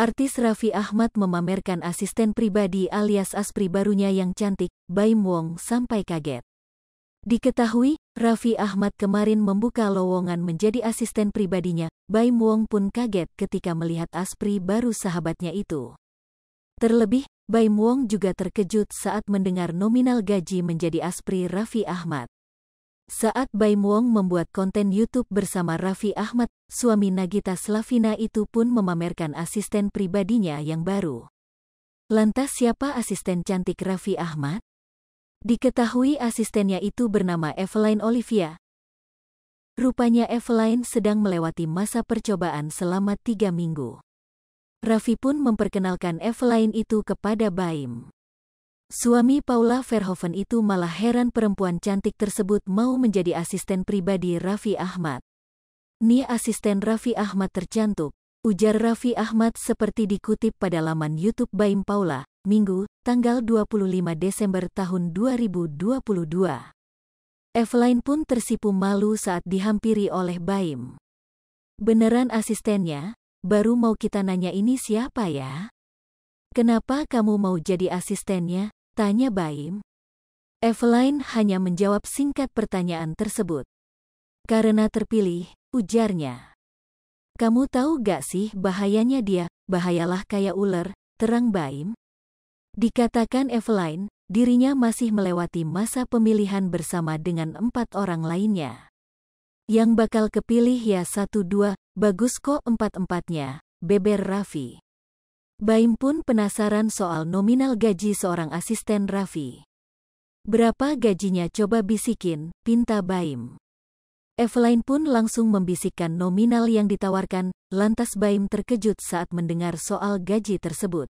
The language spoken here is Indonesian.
Artis Raffi Ahmad memamerkan asisten pribadi alias Aspri barunya yang cantik, Baim Wong sampai kaget. Diketahui, Raffi Ahmad kemarin membuka lowongan menjadi asisten pribadinya, Baim Wong pun kaget ketika melihat Aspri baru sahabatnya itu. Terlebih, Baim Wong juga terkejut saat mendengar nominal gaji menjadi Aspri Raffi Ahmad. Saat Baim Wong membuat konten YouTube bersama Raffi Ahmad, suami Nagita Slavina itu pun memamerkan asisten pribadinya yang baru. Lantas siapa asisten cantik Raffi Ahmad? Diketahui asistennya itu bernama Eveline Olivia. Rupanya Eveline sedang melewati masa percobaan selama tiga minggu. Raffi pun memperkenalkan Eveline itu kepada Baim. Suami Paula Verhoeven itu malah heran perempuan cantik tersebut mau menjadi asisten pribadi Raffi Ahmad. Nih asisten Raffi Ahmad tercantuk, ujar Raffi Ahmad seperti dikutip pada laman YouTube Baim Paula, Minggu, tanggal 25 Desember tahun 2022. Eveline pun tersipu malu saat dihampiri oleh Baim. Beneran asistennya, baru mau kita nanya ini siapa ya? Kenapa kamu mau jadi asistennya? Tanya Baim. Eveline hanya menjawab singkat pertanyaan tersebut. Karena terpilih, ujarnya. Kamu tahu gak sih bahayanya dia, bahayalah kayak ular, terang Baim? Dikatakan Eveline, dirinya masih melewati masa pemilihan bersama dengan empat orang lainnya. Yang bakal kepilih ya satu dua, bagus kok empat-empatnya, beber Raffi. Baim pun penasaran soal nominal gaji seorang asisten Raffi. Berapa gajinya coba bisikin, pinta Baim. Eveline pun langsung membisikkan nominal yang ditawarkan, lantas Baim terkejut saat mendengar soal gaji tersebut.